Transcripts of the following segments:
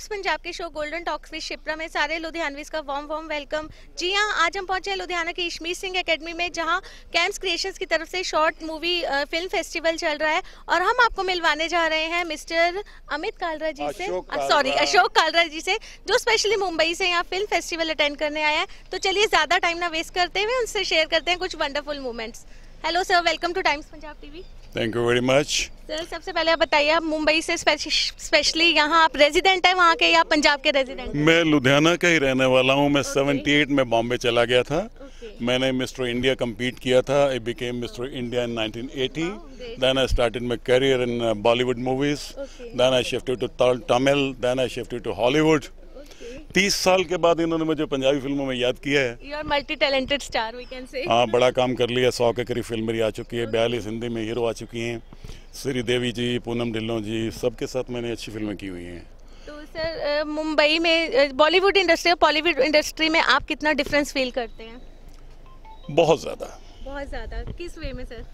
Times Punjab के show golden talks with Shipra में सारे लुधियानवीज का वॉम वॉम वेलकम जी हाँ आज हम पहुंचे हैं लुधियाना के इशमीर सिंह एकेडमी में जहां कैम्स क्रिएशंस की तरफ से शॉर्ट मूवी फिल्म फेस्टिवल चल रहा है और हम आपको मिलवाने जा रहे हैं मिस्टर अमित कालरा जी से सॉरी अशोक कालरा जी से जो स्पेशली मुंबई से यहाँ फिल्म फेस्टिवल अटेंड करने आया है तो चलिए ज़्यादा टाइम ना वेस्ट करते हुए उनसे शेयर करते हैं कुछ wonderful moments hello sir welcome to Times Punjab TV thank you very much sir सबसे पहले आप बताइए आप मुंबई से स्पेशली यहाँ आप रेजिडेंट हैं वहाँ के या पंजाब के रेजिडेंट मैं लुधियाना का ही रहने वाला हूँ मैं सेवेंटी okay. एट में बॉम्बे चला गया था okay. मैंने मिस्टर इंडिया कम्पीट किया था I became mister India in 1980 then I career in Bollywood movies then I shifted to Tamil then I shifted to Hollywood तीस साल के बाद इन्होंने मुझे पंजाबी फिल्मों में याद किया है मल्टी टैलेंटेड स्टार हाँ बड़ा काम कर लिया सौ के करीब फिल्म मेरी आ चुकी है बयालीस हिंदी में हीरो आ चुकी हैं देवी जी पूनम ढिल्लो जी सबके साथ मैंने अच्छी फिल्में की हुई हैं तो सर मुंबई में बॉलीवुड इंडस्ट्री और बॉलीवुड इंडस्ट्री में आप कितना डिफरेंस फील करते हैं बहुत ज़्यादा बहुत ज़्यादा किस वे में सर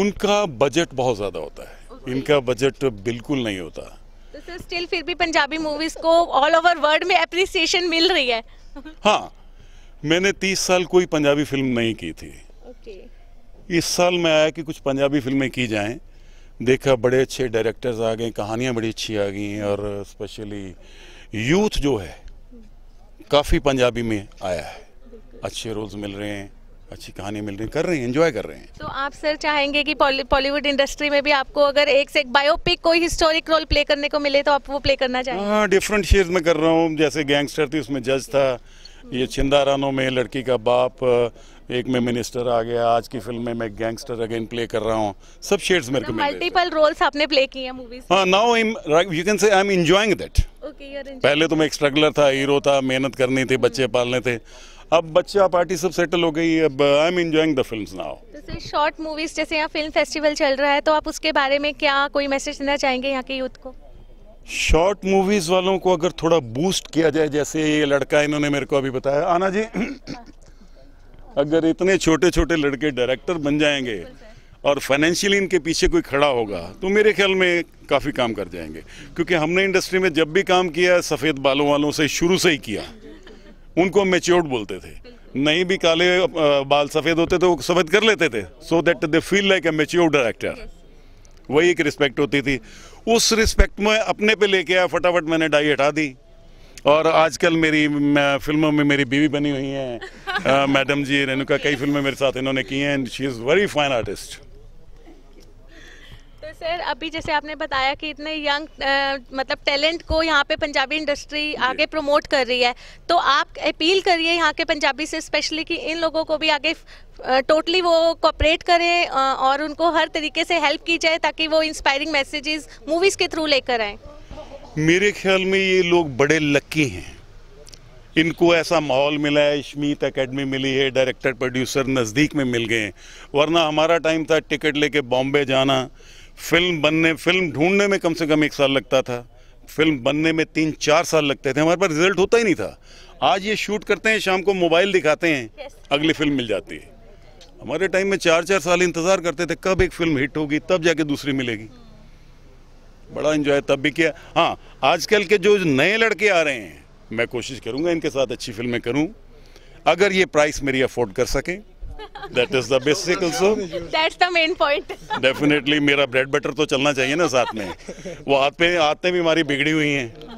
उनका बजट बहुत ज़्यादा होता है इनका बजट बिल्कुल नहीं होता तो स्टिल फिर भी पंजाबी मूवीज को ऑल ओवर वर्ल्ड में अप्रिसिएशन मिल रही है हाँ मैंने तीस साल कोई पंजाबी फिल्म नहीं की थी okay. इस साल में आया कि कुछ पंजाबी फिल्में की जाएं देखा बड़े अच्छे डायरेक्टर्स आ गए कहानियाँ बड़ी अच्छी आ गई और स्पेशली यूथ जो है काफ़ी पंजाबी में आया है अच्छे रोल्स मिल रहे हैं अच्छी कहानी मिल रही कर रहे हैं एंजॉय कर रहे हैं तो आप सर चाहेंगे कि बॉलीवुड इंडस्ट्री में भी आपको अगर एक से एक बायोपिक कोई हिस्टोरिक रोल प्ले करने को मिले तो आप वो प्ले करना चाहेंगे हाँ डिफरेंट शेयर में कर रहा हूँ जैसे गैंगस्टर थी उसमें जज था ये छिंदारानों में लड़की का बाप एक में मिनिस्टर आ गया आज की फिल्म में मैं गैंगस्टर अगेन प्ले कर रहा हूँ सब शेड्स मेरे को तो मल्टीपल रोल्स आपने प्ले किए हैं मूवीज हाँ now you can say I am enjoying that पहले तो मैं एक स्ट्रगलर था हीरो था मेहनत करनी थी बच्चे पालने थे अब बच्चा पार्टी सब सेटल हो गई अब I am enjoying the films now short movies जैसे यहाँ फिल्म फेस्टिवल चल रहा है तो आप उसके बारे में क्या कोई मैसेज देना चाहेंगे यहाँ के यूथ को शॉर्ट मूवीज वालों को अगर थोड़ा बूस्ट किया जाए जैसे ये लड़का इन्होंने मेरे को अभी बताया आना जी अगर इतने छोटे छोटे लड़के डायरेक्टर बन जाएंगे और फाइनेंशियली इनके पीछे कोई खड़ा होगा तो मेरे ख्याल में काफ़ी काम कर जाएंगे क्योंकि हमने इंडस्ट्री में जब भी काम किया सफ़ेद बालों वालों से शुरू से ही किया उनको हम मेच्योर्ड बोलते थे नहीं भी काले बाल सफ़ेद होते थे तो वो सफ़ेद कर लेते थे so that they feel like a matured director वही एक रिस्पेक्ट होती थी उस रिस्पेक्ट में अपने पे लेके आया फटाफट मैंने डाई हटा दी और आजकल मेरी फिल्मों में मेरी बीवी बनी हुई हैं मैडम जी रेणुका कई फिल्में मेरे साथ इन्होंने की हैं and she is very fine artist sir अभी जैसे आपने बताया कि इतने यंग आ, मतलब टैलेंट को यहाँ पे पंजाबी इंडस्ट्री आगे प्रमोट कर रही है तो आप अपील करिए यहाँ के पंजाबी से स्पेशली कि इन लोगों को भी आगे टोटली वो कॉपरेट करें और उनको हर तरीके से हेल्प की जाए ताकि वो इंस्पायरिंग मैसेजेस मूवीज़ के थ्रू लेकर आए मेरे ख्याल में ये लोग बड़े लक्की हैं इनको ऐसा माहौल मिला है इश्मीत एकेडमी मिली है डायरेक्टर प्रोड्यूसर नज़दीक में मिल गए वरना हमारा टाइम था टिकट लेके बॉम्बे जाना फिल्म बनने फिल्म ढूंढने में कम से कम एक साल लगता था फिल्म बनने में तीन चार साल लगते थे हमारे पास रिजल्ट होता ही नहीं था आज ये शूट करते हैं शाम को मोबाइल दिखाते हैं अगली फिल्म मिल जाती है हमारे टाइम में चार चार साल इंतज़ार करते थे कब एक फिल्म हिट होगी तब जाके दूसरी मिलेगी बड़ा इन्जॉय तब भी किया हाँ आजकल के जो नए लड़के आ रहे हैं मैं कोशिश करूँगा इनके साथ अच्छी फिल्में करूँ अगर ये प्राइस मेरी अफोर्ड कर सकें that is the basic also that's the main point definitely मेरा ब्रेड बटर तो चलना चाहिए ना साथ में वो हाथ पे आते भी हमारी बिगड़ी हुई हैं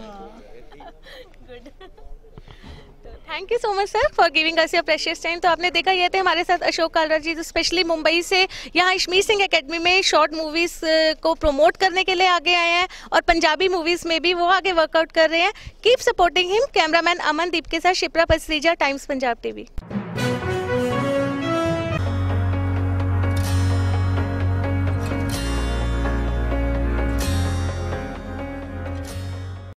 thank you so much sir for giving us your precious time तो आपने देखा ये थे हमारे साथ अशोक कालरा जी जो स्पेशली मुंबई से यहाँ इशमी सिंह एकेडमी में शॉर्ट मूवीज़ uh, को प्रमोट करने के लिए आगे आए हैं और पंजाबी मूवीज़ में भी वो आगे वर्कआउट कर रहे हैं keep supporting him cameraman Amandeep के साथ शिप्रा पसरीजा टाइम्स पंजाब टीवी